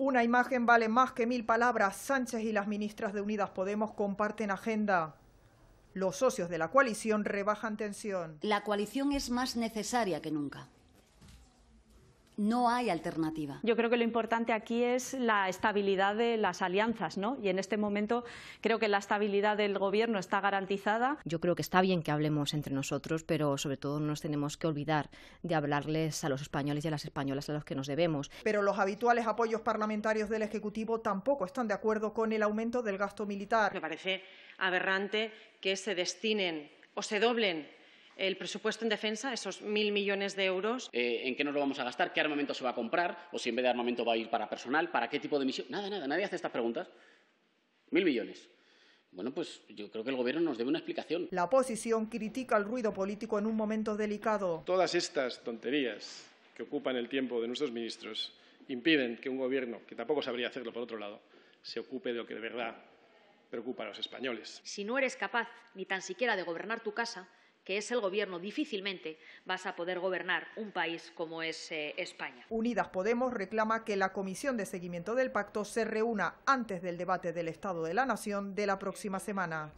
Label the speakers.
Speaker 1: Una imagen vale más que mil palabras. Sánchez y las ministras de Unidas Podemos comparten agenda. Los socios de la coalición rebajan tensión. La coalición es más necesaria que nunca
Speaker 2: no hay alternativa. Yo creo que lo importante aquí es la estabilidad de las alianzas, ¿no? Y en este momento creo que la estabilidad del gobierno está garantizada.
Speaker 3: Yo creo que está bien que hablemos entre nosotros, pero sobre todo nos tenemos que olvidar de hablarles a los españoles y a las españolas a los que nos debemos.
Speaker 1: Pero los habituales apoyos parlamentarios del Ejecutivo tampoco están de acuerdo con el aumento del gasto militar. Me parece
Speaker 2: aberrante que se destinen o se doblen el presupuesto en
Speaker 4: defensa, esos mil millones de euros. Eh, ¿En qué nos lo vamos a gastar? ¿Qué armamento se va a comprar? ¿O si en vez de armamento va a ir para personal? ¿Para qué tipo de misión? Nada, nada, nadie hace estas preguntas. Mil millones. Bueno, pues yo creo que el Gobierno nos debe una explicación. La oposición critica el ruido político en un momento delicado. Todas estas tonterías que ocupan el tiempo de nuestros ministros impiden que un Gobierno, que tampoco sabría hacerlo por otro lado, se ocupe de lo que de verdad preocupa a los españoles.
Speaker 5: Si no eres capaz ni tan siquiera de gobernar tu casa, que es el gobierno, difícilmente vas a poder gobernar un país como es eh, España.
Speaker 1: Unidas Podemos reclama que la Comisión de Seguimiento del Pacto se reúna antes del debate del Estado de la Nación de la próxima semana.